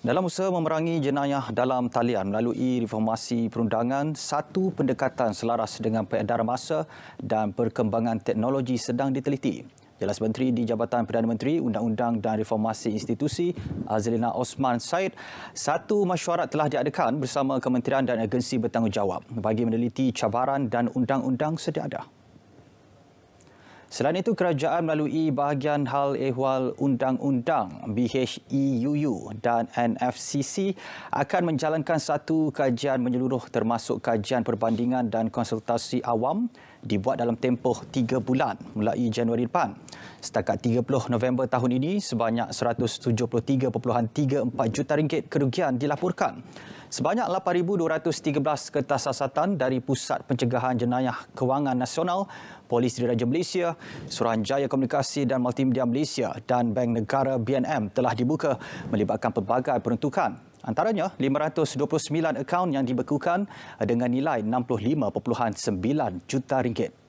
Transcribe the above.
Dalam usaha memerangi jenayah dalam talian melalui reformasi perundangan, satu pendekatan selaras dengan peredaran masa dan perkembangan teknologi sedang diteliti. Jelas Menteri di Jabatan Perdana Menteri Undang-Undang dan Reformasi Institusi Azlina Osman Said, satu mesyuarat telah diadakan bersama kementerian dan agensi bertanggungjawab bagi meneliti cabaran dan undang-undang sedia ada. Selain itu, kerajaan melalui bahagian hal ehwal undang-undang BHEUU dan NFCC akan menjalankan satu kajian menyeluruh termasuk kajian perbandingan dan konsultasi awam dibuat dalam tempoh tiga bulan mulai Januari depan. Setakat 30 November tahun ini, sebanyak 173.34 juta ringgit kerugian dilaporkan. Sebanyak 8,213 kertas sasatan dari Pusat Pencegahan Jenayah Kewangan Nasional, Polis Diraja Malaysia, Suruhanjaya Komunikasi dan Multimedia Malaysia dan Bank Negara BNM telah dibuka melibatkan pelbagai peruntukan. Antaranya 529 akaun yang dibekukan dengan nilai 65.9 juta ringgit.